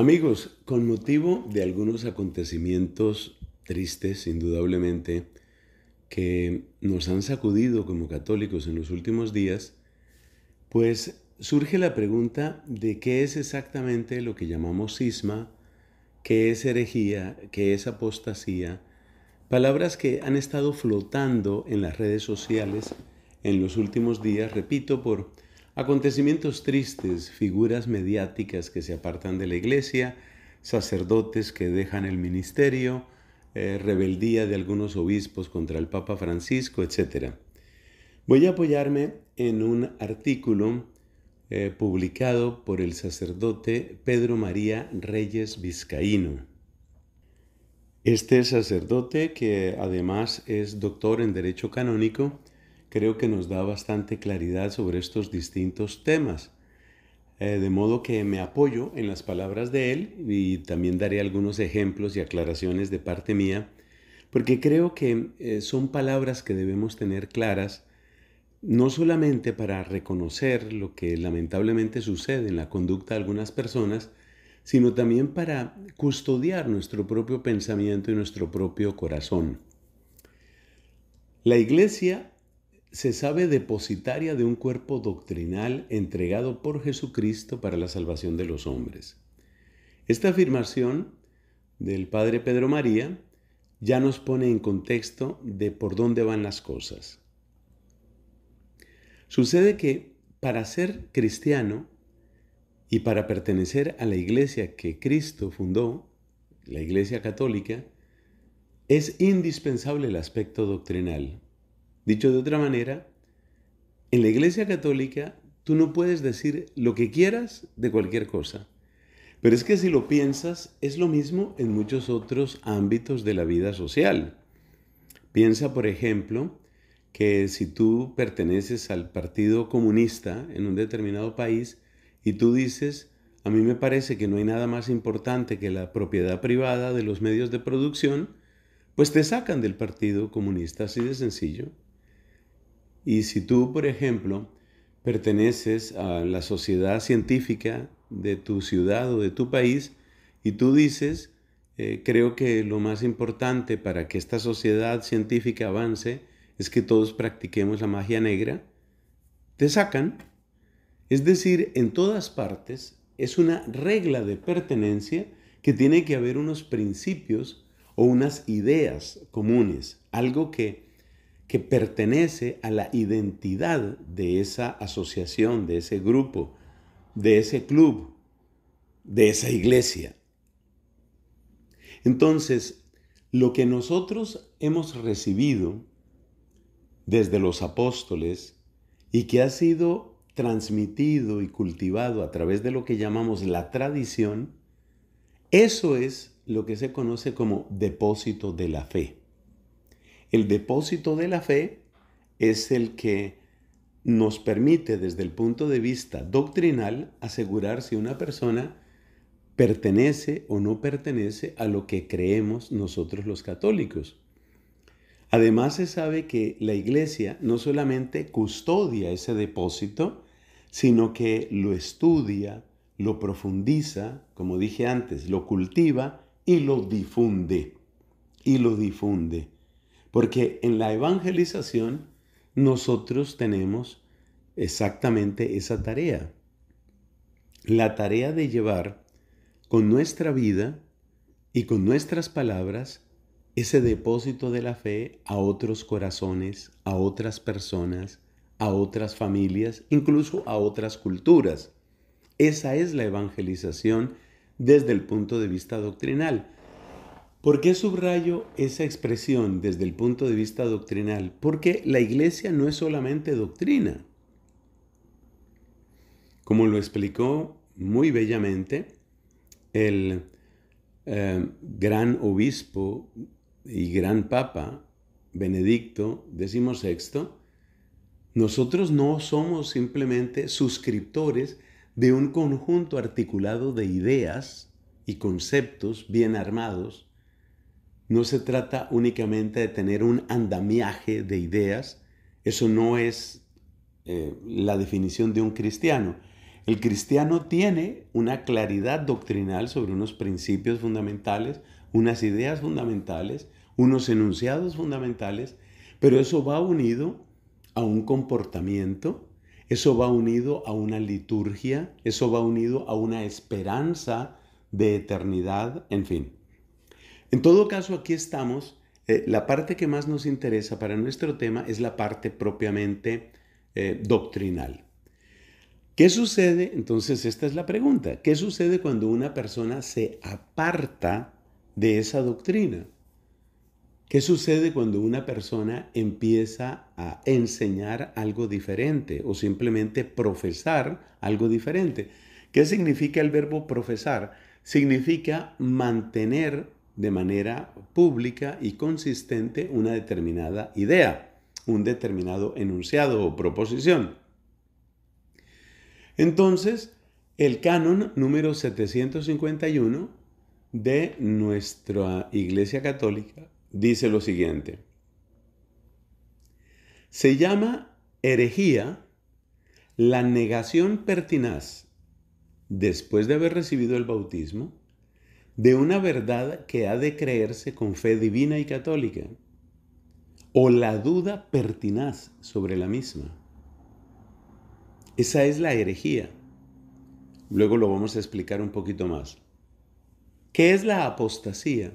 Amigos, con motivo de algunos acontecimientos tristes, indudablemente, que nos han sacudido como católicos en los últimos días, pues surge la pregunta de qué es exactamente lo que llamamos cisma, qué es herejía, qué es apostasía, palabras que han estado flotando en las redes sociales en los últimos días, repito, por acontecimientos tristes, figuras mediáticas que se apartan de la iglesia, sacerdotes que dejan el ministerio, eh, rebeldía de algunos obispos contra el Papa Francisco, etc. Voy a apoyarme en un artículo eh, publicado por el sacerdote Pedro María Reyes Vizcaíno. Este sacerdote, que además es doctor en Derecho Canónico, creo que nos da bastante claridad sobre estos distintos temas. Eh, de modo que me apoyo en las palabras de él y también daré algunos ejemplos y aclaraciones de parte mía, porque creo que eh, son palabras que debemos tener claras, no solamente para reconocer lo que lamentablemente sucede en la conducta de algunas personas, sino también para custodiar nuestro propio pensamiento y nuestro propio corazón. La iglesia se sabe depositaria de un cuerpo doctrinal entregado por Jesucristo para la salvación de los hombres. Esta afirmación del Padre Pedro María ya nos pone en contexto de por dónde van las cosas. Sucede que para ser cristiano y para pertenecer a la iglesia que Cristo fundó, la iglesia católica, es indispensable el aspecto doctrinal. Dicho de otra manera, en la Iglesia Católica tú no puedes decir lo que quieras de cualquier cosa. Pero es que si lo piensas, es lo mismo en muchos otros ámbitos de la vida social. Piensa, por ejemplo, que si tú perteneces al Partido Comunista en un determinado país y tú dices, a mí me parece que no hay nada más importante que la propiedad privada de los medios de producción, pues te sacan del Partido Comunista, así de sencillo. Y si tú, por ejemplo, perteneces a la sociedad científica de tu ciudad o de tu país y tú dices, eh, creo que lo más importante para que esta sociedad científica avance es que todos practiquemos la magia negra, te sacan. Es decir, en todas partes es una regla de pertenencia que tiene que haber unos principios o unas ideas comunes, algo que que pertenece a la identidad de esa asociación, de ese grupo, de ese club, de esa iglesia. Entonces, lo que nosotros hemos recibido desde los apóstoles y que ha sido transmitido y cultivado a través de lo que llamamos la tradición, eso es lo que se conoce como depósito de la fe. El depósito de la fe es el que nos permite desde el punto de vista doctrinal asegurar si una persona pertenece o no pertenece a lo que creemos nosotros los católicos. Además se sabe que la iglesia no solamente custodia ese depósito, sino que lo estudia, lo profundiza, como dije antes, lo cultiva y lo difunde. Y lo difunde. Porque en la evangelización nosotros tenemos exactamente esa tarea. La tarea de llevar con nuestra vida y con nuestras palabras ese depósito de la fe a otros corazones, a otras personas, a otras familias, incluso a otras culturas. Esa es la evangelización desde el punto de vista doctrinal. ¿Por qué subrayo esa expresión desde el punto de vista doctrinal? Porque la iglesia no es solamente doctrina. Como lo explicó muy bellamente el eh, gran obispo y gran papa Benedicto XVI, nosotros no somos simplemente suscriptores de un conjunto articulado de ideas y conceptos bien armados no se trata únicamente de tener un andamiaje de ideas, eso no es eh, la definición de un cristiano. El cristiano tiene una claridad doctrinal sobre unos principios fundamentales, unas ideas fundamentales, unos enunciados fundamentales, pero eso va unido a un comportamiento, eso va unido a una liturgia, eso va unido a una esperanza de eternidad, en fin. En todo caso, aquí estamos. Eh, la parte que más nos interesa para nuestro tema es la parte propiamente eh, doctrinal. ¿Qué sucede? Entonces, esta es la pregunta. ¿Qué sucede cuando una persona se aparta de esa doctrina? ¿Qué sucede cuando una persona empieza a enseñar algo diferente o simplemente profesar algo diferente? ¿Qué significa el verbo profesar? Significa mantener de manera pública y consistente una determinada idea, un determinado enunciado o proposición. Entonces, el canon número 751 de nuestra Iglesia Católica dice lo siguiente. Se llama herejía la negación pertinaz, después de haber recibido el bautismo, de una verdad que ha de creerse con fe divina y católica, o la duda pertinaz sobre la misma. Esa es la herejía. Luego lo vamos a explicar un poquito más. ¿Qué es la apostasía?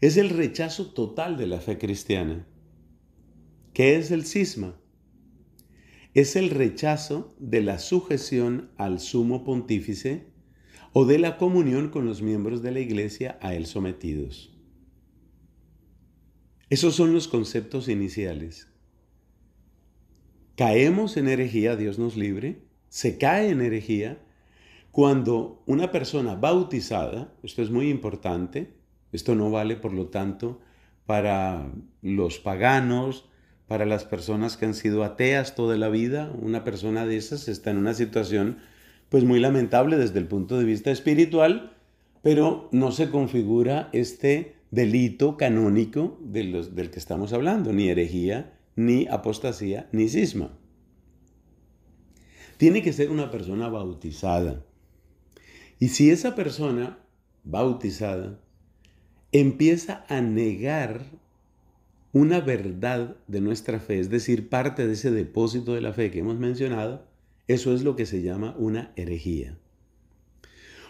Es el rechazo total de la fe cristiana. ¿Qué es el cisma? Es el rechazo de la sujeción al sumo pontífice o de la comunión con los miembros de la iglesia a él sometidos. Esos son los conceptos iniciales. Caemos en herejía, Dios nos libre, se cae en herejía cuando una persona bautizada, esto es muy importante, esto no vale por lo tanto para los paganos, para las personas que han sido ateas toda la vida, una persona de esas está en una situación pues muy lamentable desde el punto de vista espiritual, pero no se configura este delito canónico del que estamos hablando, ni herejía, ni apostasía, ni cisma. Tiene que ser una persona bautizada. Y si esa persona bautizada empieza a negar una verdad de nuestra fe, es decir, parte de ese depósito de la fe que hemos mencionado, eso es lo que se llama una herejía.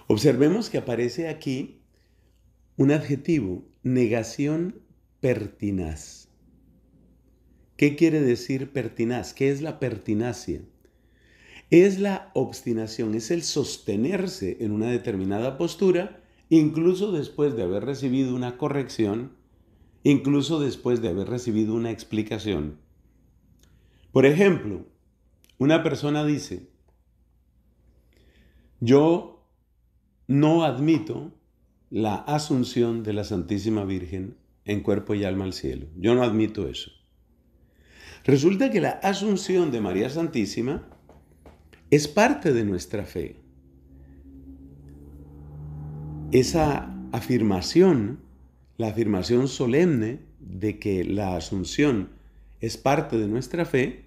Observemos que aparece aquí un adjetivo, negación pertinaz. ¿Qué quiere decir pertinaz? ¿Qué es la pertinacia? Es la obstinación, es el sostenerse en una determinada postura, incluso después de haber recibido una corrección, incluso después de haber recibido una explicación. Por ejemplo, una persona dice, yo no admito la asunción de la Santísima Virgen en cuerpo y alma al cielo. Yo no admito eso. Resulta que la asunción de María Santísima es parte de nuestra fe. Esa afirmación, la afirmación solemne de que la asunción es parte de nuestra fe,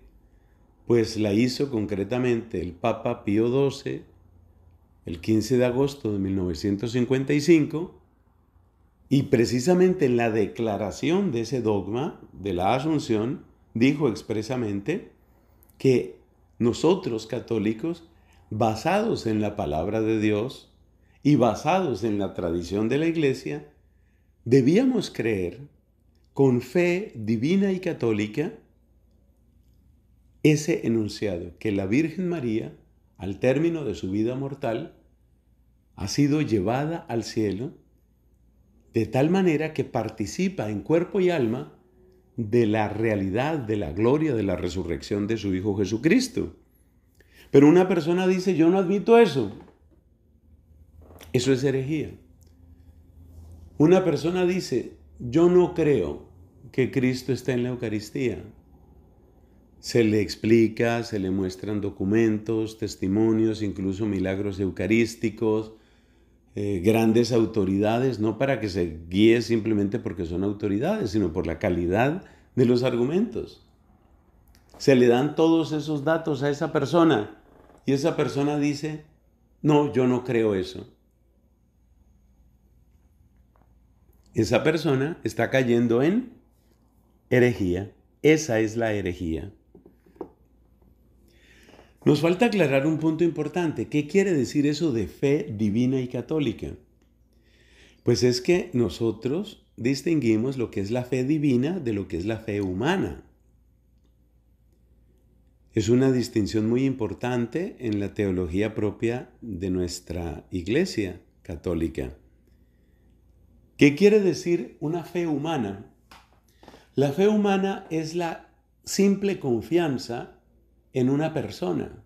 pues la hizo concretamente el Papa Pío XII el 15 de agosto de 1955 y precisamente en la declaración de ese dogma de la Asunción dijo expresamente que nosotros católicos, basados en la palabra de Dios y basados en la tradición de la Iglesia, debíamos creer con fe divina y católica ese enunciado, que la Virgen María, al término de su vida mortal, ha sido llevada al cielo de tal manera que participa en cuerpo y alma de la realidad, de la gloria, de la resurrección de su Hijo Jesucristo. Pero una persona dice, yo no admito eso. Eso es herejía. Una persona dice, yo no creo que Cristo esté en la Eucaristía. Se le explica, se le muestran documentos, testimonios, incluso milagros eucarísticos, eh, grandes autoridades, no para que se guíe simplemente porque son autoridades, sino por la calidad de los argumentos. Se le dan todos esos datos a esa persona y esa persona dice, no, yo no creo eso. Esa persona está cayendo en herejía. Esa es la herejía. Nos falta aclarar un punto importante. ¿Qué quiere decir eso de fe divina y católica? Pues es que nosotros distinguimos lo que es la fe divina de lo que es la fe humana. Es una distinción muy importante en la teología propia de nuestra Iglesia católica. ¿Qué quiere decir una fe humana? La fe humana es la simple confianza en una persona.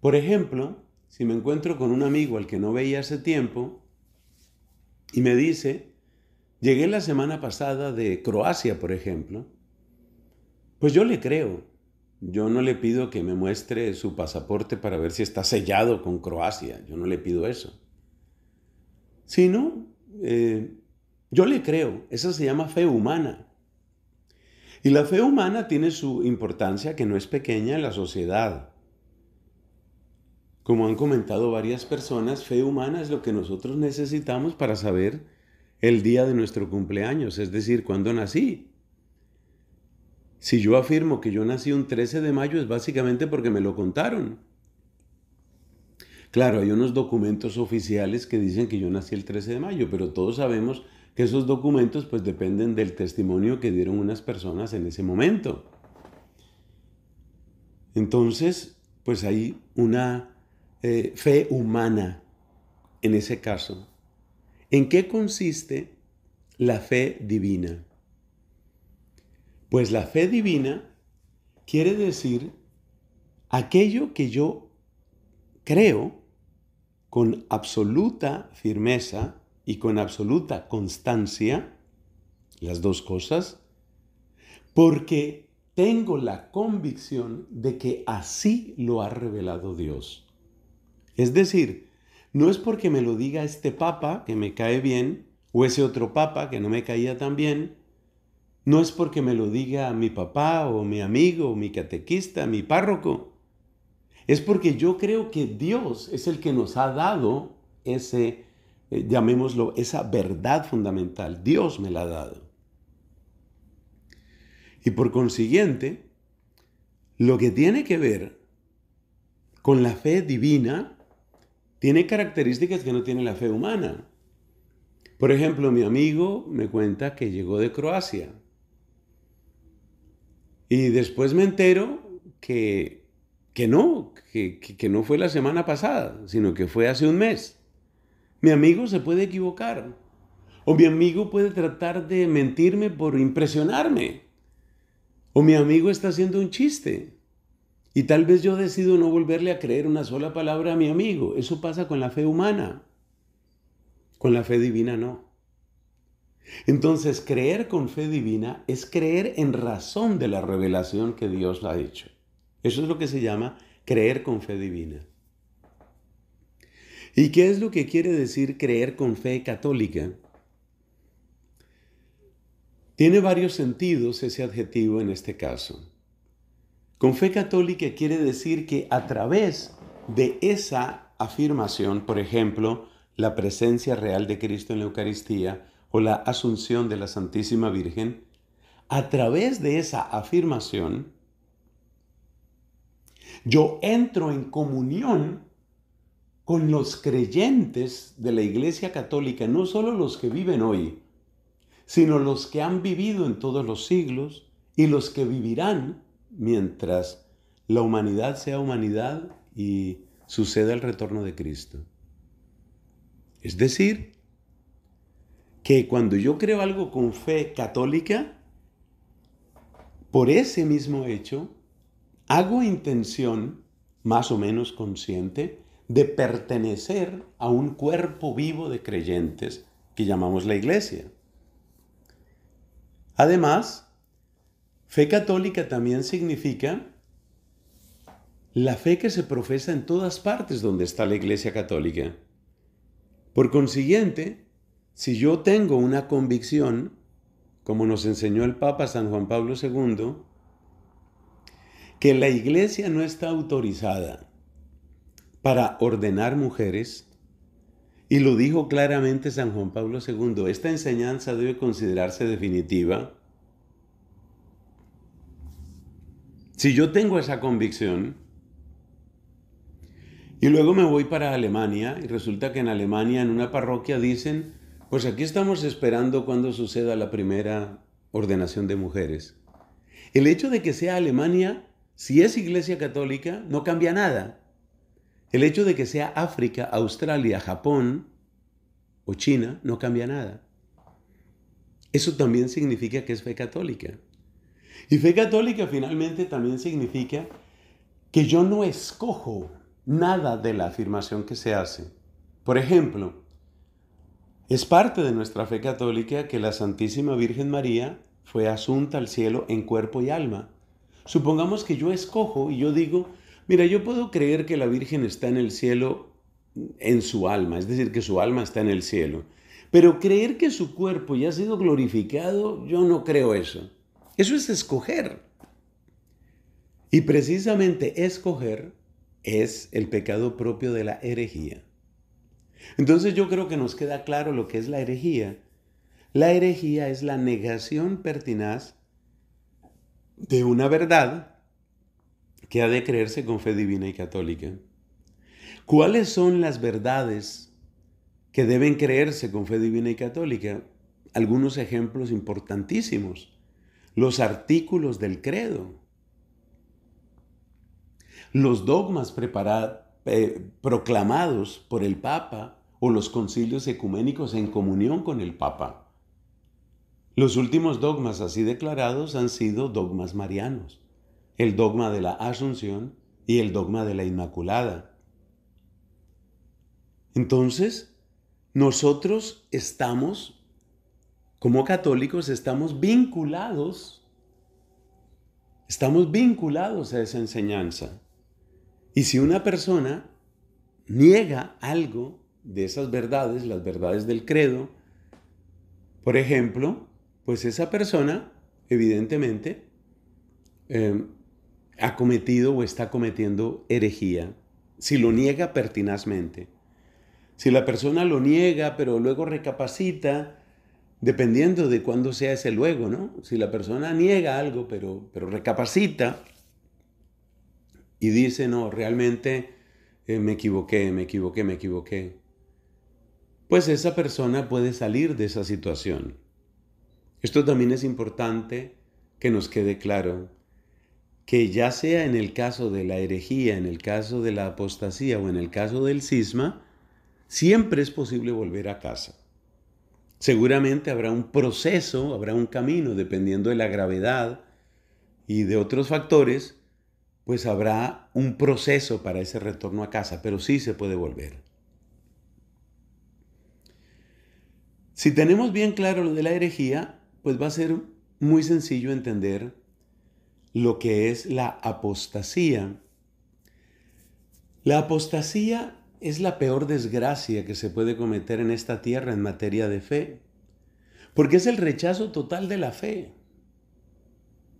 Por ejemplo, si me encuentro con un amigo al que no veía hace tiempo y me dice, llegué la semana pasada de Croacia, por ejemplo, pues yo le creo. Yo no le pido que me muestre su pasaporte para ver si está sellado con Croacia. Yo no le pido eso. Sino, eh, yo le creo. Esa se llama fe humana. Y la fe humana tiene su importancia que no es pequeña en la sociedad. Como han comentado varias personas, fe humana es lo que nosotros necesitamos para saber el día de nuestro cumpleaños, es decir, cuándo nací. Si yo afirmo que yo nací un 13 de mayo es básicamente porque me lo contaron. Claro, hay unos documentos oficiales que dicen que yo nací el 13 de mayo, pero todos sabemos que esos documentos pues dependen del testimonio que dieron unas personas en ese momento. Entonces, pues hay una eh, fe humana en ese caso. ¿En qué consiste la fe divina? Pues la fe divina quiere decir aquello que yo creo con absoluta firmeza y con absoluta constancia, las dos cosas, porque tengo la convicción de que así lo ha revelado Dios. Es decir, no es porque me lo diga este papa que me cae bien, o ese otro papa que no me caía tan bien, no es porque me lo diga mi papá o mi amigo, o mi catequista, mi párroco, es porque yo creo que Dios es el que nos ha dado ese, eh, llamémoslo, esa verdad fundamental. Dios me la ha dado. Y por consiguiente, lo que tiene que ver con la fe divina tiene características que no tiene la fe humana. Por ejemplo, mi amigo me cuenta que llegó de Croacia. Y después me entero que que no, que, no fue la semana pasada, sino que fue hace un mes. Mi amigo se puede equivocar. O mi amigo puede tratar de mentirme por impresionarme. O mi amigo está haciendo un chiste. Y tal vez yo decido no volverle a creer una sola palabra a mi amigo. Eso pasa con la fe humana. Con la fe divina no. Entonces, creer con fe divina es creer en razón de la revelación que Dios ha hecho. Eso es lo que se llama creer con fe divina. ¿Y qué es lo que quiere decir creer con fe católica? Tiene varios sentidos ese adjetivo en este caso. Con fe católica quiere decir que a través de esa afirmación, por ejemplo, la presencia real de Cristo en la Eucaristía o la asunción de la Santísima Virgen, a través de esa afirmación, yo entro en comunión con los creyentes de la Iglesia Católica, no solo los que viven hoy, sino los que han vivido en todos los siglos y los que vivirán mientras la humanidad sea humanidad y suceda el retorno de Cristo. Es decir, que cuando yo creo algo con fe católica, por ese mismo hecho, hago intención, más o menos consciente, de pertenecer a un cuerpo vivo de creyentes que llamamos la iglesia. Además, fe católica también significa la fe que se profesa en todas partes donde está la iglesia católica. Por consiguiente, si yo tengo una convicción, como nos enseñó el Papa San Juan Pablo II, que la iglesia no está autorizada para ordenar mujeres, y lo dijo claramente San Juan Pablo II, esta enseñanza debe considerarse definitiva. Si yo tengo esa convicción, y luego me voy para Alemania, y resulta que en Alemania, en una parroquia, dicen, pues aquí estamos esperando cuando suceda la primera ordenación de mujeres. El hecho de que sea Alemania si es Iglesia Católica, no cambia nada. El hecho de que sea África, Australia, Japón o China, no cambia nada. Eso también significa que es fe católica. Y fe católica finalmente también significa que yo no escojo nada de la afirmación que se hace. Por ejemplo, es parte de nuestra fe católica que la Santísima Virgen María fue asunta al cielo en cuerpo y alma. Supongamos que yo escojo y yo digo, mira, yo puedo creer que la Virgen está en el cielo en su alma, es decir, que su alma está en el cielo, pero creer que su cuerpo ya ha sido glorificado, yo no creo eso. Eso es escoger. Y precisamente escoger es el pecado propio de la herejía. Entonces yo creo que nos queda claro lo que es la herejía. La herejía es la negación pertinaz de una verdad que ha de creerse con fe divina y católica. ¿Cuáles son las verdades que deben creerse con fe divina y católica? Algunos ejemplos importantísimos. Los artículos del credo. Los dogmas eh, proclamados por el Papa o los concilios ecuménicos en comunión con el Papa. Los últimos dogmas así declarados han sido dogmas marianos, el dogma de la Asunción y el dogma de la Inmaculada. Entonces, nosotros estamos, como católicos, estamos vinculados, estamos vinculados a esa enseñanza. Y si una persona niega algo de esas verdades, las verdades del credo, por ejemplo, pues esa persona, evidentemente, em, ha cometido o está cometiendo herejía, si lo niega pertinazmente. Si la persona lo niega, pero luego recapacita, dependiendo de cuándo sea ese luego, ¿no? Si la persona niega algo, pero, pero recapacita y dice, no, realmente eh, me equivoqué, me equivoqué, me equivoqué, pues esa persona puede salir de esa situación. Esto también es importante que nos quede claro, que ya sea en el caso de la herejía, en el caso de la apostasía o en el caso del cisma, siempre es posible volver a casa. Seguramente habrá un proceso, habrá un camino, dependiendo de la gravedad y de otros factores, pues habrá un proceso para ese retorno a casa, pero sí se puede volver. Si tenemos bien claro lo de la herejía, pues va a ser muy sencillo entender lo que es la apostasía. La apostasía es la peor desgracia que se puede cometer en esta tierra en materia de fe, porque es el rechazo total de la fe.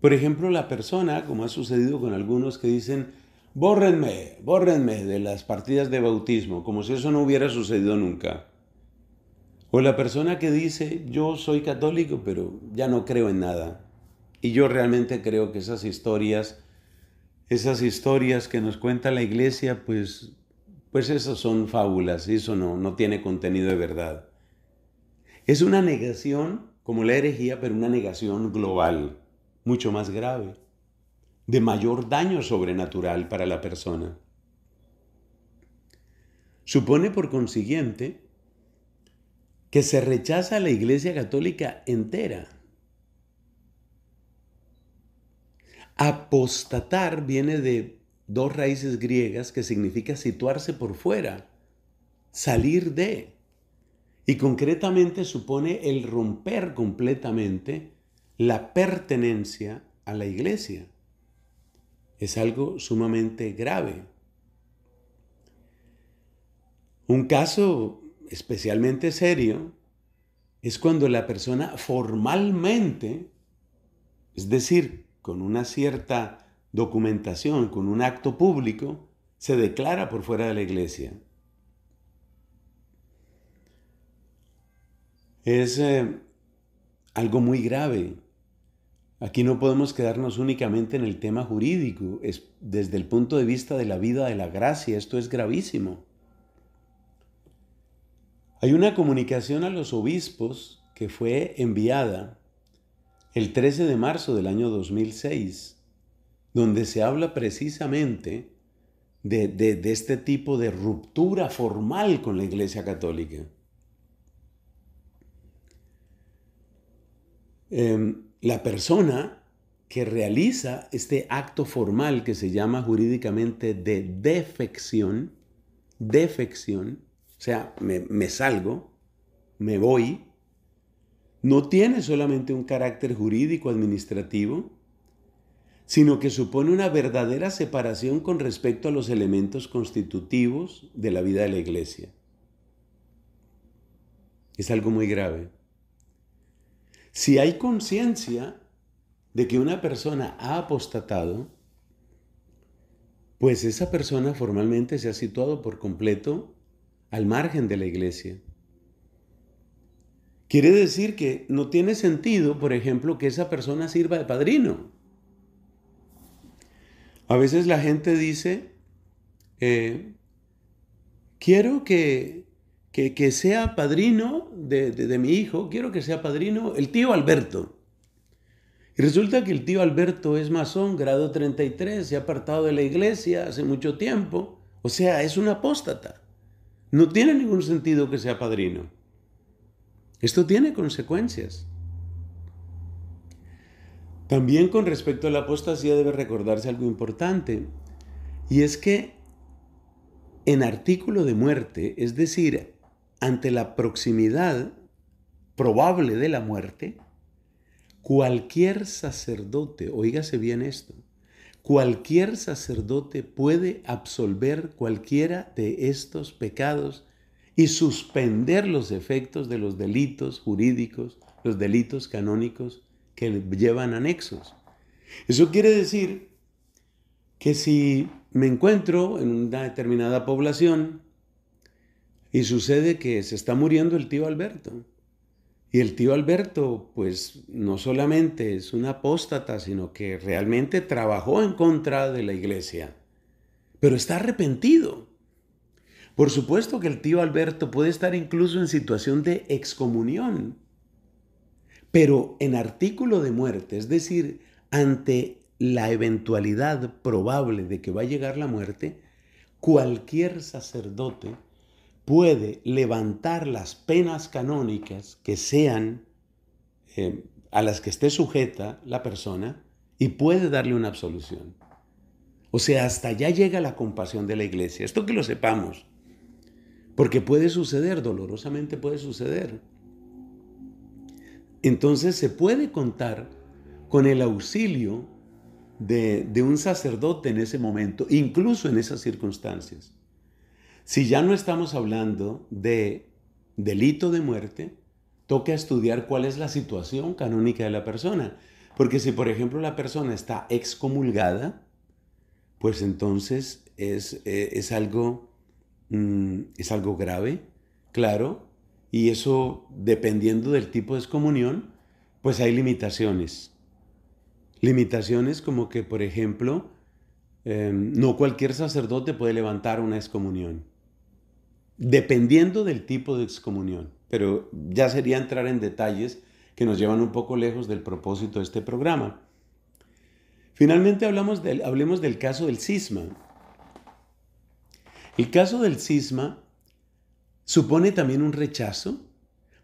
Por ejemplo, la persona, como ha sucedido con algunos que dicen, bórrenme, bórrenme de las partidas de bautismo, como si eso no hubiera sucedido nunca. O la persona que dice, yo soy católico, pero ya no creo en nada. Y yo realmente creo que esas historias, esas historias que nos cuenta la iglesia, pues, pues esas son fábulas, eso no, no tiene contenido de verdad. Es una negación, como la herejía, pero una negación global, mucho más grave, de mayor daño sobrenatural para la persona. Supone, por consiguiente, que se rechaza a la Iglesia Católica entera. Apostatar viene de dos raíces griegas que significa situarse por fuera, salir de. Y concretamente supone el romper completamente la pertenencia a la iglesia. Es algo sumamente grave. Un caso especialmente serio es cuando la persona formalmente, es decir, con una cierta documentación, con un acto público, se declara por fuera de la iglesia. Es eh, algo muy grave. Aquí no podemos quedarnos únicamente en el tema jurídico, es desde el punto de vista de la vida de la gracia, esto es gravísimo. Hay una comunicación a los obispos que fue enviada el 13 de marzo del año 2006, donde se habla precisamente de, este tipo de ruptura formal con la Iglesia Católica. Em, la persona que realiza este acto formal que se llama jurídicamente de defección, defección, o sea, me, me salgo, me voy, no tiene solamente un carácter jurídico administrativo, sino que supone una verdadera separación con respecto a los elementos constitutivos de la vida de la iglesia. Es algo muy grave. Si hay conciencia de que una persona ha apostatado, pues esa persona formalmente se ha situado por completo al margen de la iglesia. Quiere decir que no tiene sentido, por ejemplo, que esa persona sirva de padrino. A veces la gente dice, eh, quiero que, sea padrino de, mi hijo, quiero que sea padrino el tío Alberto. Y resulta que el tío Alberto es masón, grado 33, se ha apartado de la iglesia hace mucho tiempo, o sea, es un apóstata. No tiene ningún sentido que sea padrino. Esto tiene consecuencias. También con respecto a la apostasía debe recordarse algo importante, y es que en artículo de muerte, es decir, ante la proximidad probable de la muerte, cualquier sacerdote, oígase bien esto, cualquier sacerdote puede absolver cualquiera de estos pecados y suspender los efectos de los delitos jurídicos, los delitos canónicos que llevan anexos. Eso quiere decir que si me encuentro en una determinada población y sucede que se está muriendo el tío Alberto, y el tío Alberto, pues no solamente es un apóstata, sino que realmente trabajó en contra de la iglesia, pero está arrepentido. Por supuesto que el tío Alberto puede estar incluso en situación de excomunión, pero en artículo de muerte, es decir, ante la eventualidad probable de que va a llegar la muerte, cualquier sacerdote puede levantar las penas canónicas que sean eh, a las que esté sujeta la persona y puede darle una absolución. O sea, hasta allá llega la compasión de la iglesia. Esto que lo sepamos. Porque puede suceder, dolorosamente puede suceder. Entonces se puede contar con el auxilio de, de un sacerdote en ese momento, incluso en esas circunstancias. Si ya no estamos hablando de delito de muerte, toca estudiar cuál es la situación canónica de la persona. Porque si, por ejemplo, la persona está excomulgada, pues entonces es, eh, algo, mm, es algo grave, claro, y eso, dependiendo del tipo de excomunión, pues hay limitaciones. Limitaciones como que, por ejemplo, em, no cualquier sacerdote puede levantar una excomunión dependiendo del tipo de excomunión. Pero ya sería entrar en detalles que nos llevan un poco lejos del propósito de este programa. Finalmente hablamos del, hablemos del caso del cisma. El caso del cisma supone también un rechazo,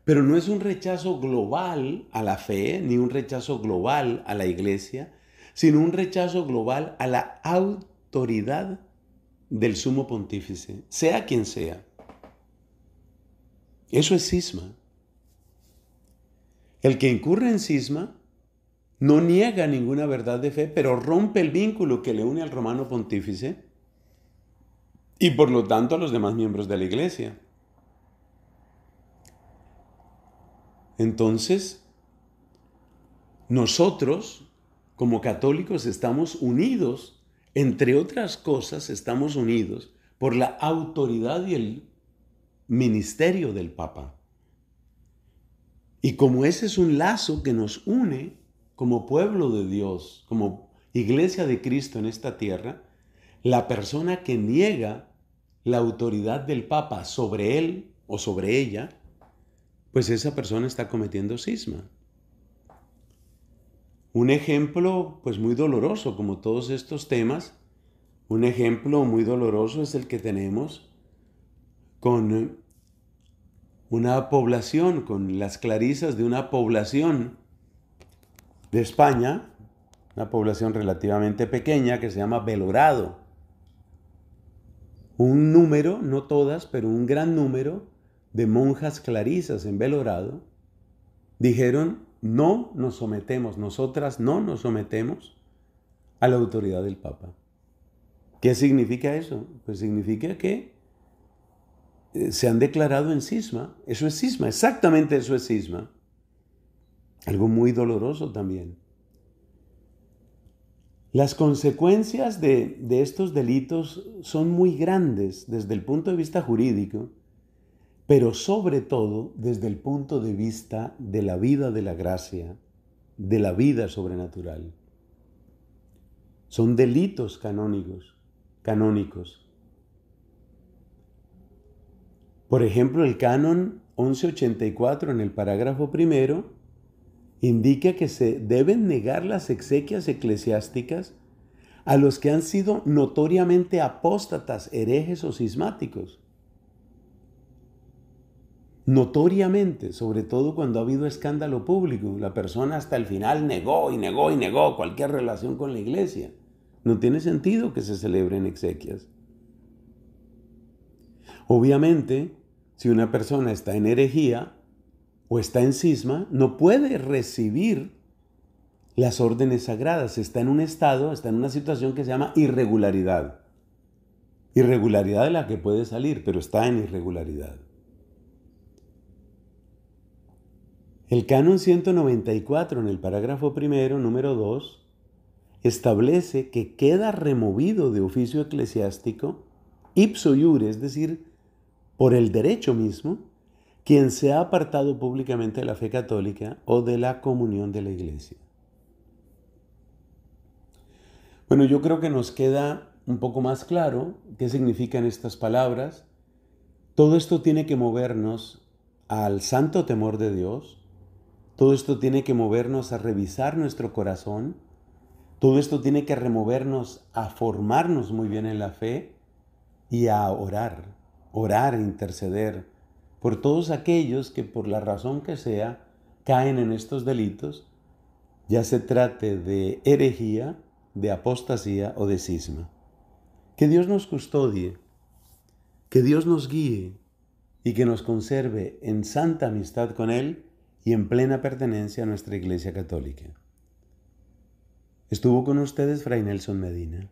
pero no es un rechazo global a la fe, ni un rechazo global a la iglesia, sino un rechazo global a la autoridad del sumo pontífice, sea quien sea. Eso es cisma. El que incurre en cisma no niega ninguna verdad de fe, pero rompe el vínculo que le une al romano pontífice y por lo tanto a los demás miembros de la iglesia. Entonces, nosotros como católicos estamos unidos, entre otras cosas, estamos unidos por la autoridad y el ministerio del Papa. Y como ese es un lazo que nos une como pueblo de Dios, como iglesia de Cristo en esta tierra, la persona que niega la autoridad del Papa sobre él o sobre ella, pues esa persona está cometiendo cisma. Un ejemplo pues muy doloroso como todos estos temas, un ejemplo muy doloroso es el que tenemos con una población, con las clarisas de una población de España, una población relativamente pequeña que se llama Belorado. Un número, no todas, pero un gran número de monjas clarisas en Belorado dijeron, no nos sometemos, nosotras no nos sometemos a la autoridad del Papa. ¿Qué significa eso? Pues significa que eh, se han declarado en cisma. Eso es sisma, exactamente eso es cisma. Algo muy doloroso también. Las consecuencias de, de, estos delitos son muy grandes desde el punto de vista jurídico, pero sobre todo desde el punto de vista de la vida de la gracia, de la vida sobrenatural. Son delitos canónicos, canónicos Por ejemplo, el canon 1184 en el parágrafo primero indica que se deben negar las exequias eclesiásticas a los que han sido notoriamente apóstatas, herejes o cismáticos. Notoriamente, sobre todo cuando ha habido escándalo público, la persona hasta el final negó y negó y negó cualquier relación con la iglesia. No tiene sentido que se celebren exequias. Obviamente, si una persona está en herejía o está en cisma, no puede recibir las órdenes sagradas. Está en un estado, está en una situación que se llama irregularidad. Irregularidad de la que puede salir, pero está en irregularidad. El canon 194 en el parágrafo primero, número 2, establece que queda removido de oficio eclesiástico ipso iure, es decir, por el derecho mismo quien se ha apartado públicamente de la fe católica o de la comunión de la iglesia. Bueno, yo creo que nos queda un poco más claro qué significan estas palabras. Todo esto tiene que movernos al santo temor de Dios. Todo esto tiene que movernos a revisar nuestro corazón. Todo esto tiene que removernos a formarnos muy bien en la fe y a orar orar e interceder por todos aquellos que por la razón que sea caen en estos delitos, ya se trate de herejía, de apostasía o de cisma. Que Dios nos custodie, que Dios nos guíe y que nos conserve en santa amistad con Él y en plena pertenencia a nuestra Iglesia Católica. Estuvo con ustedes Fray Nelson Medina.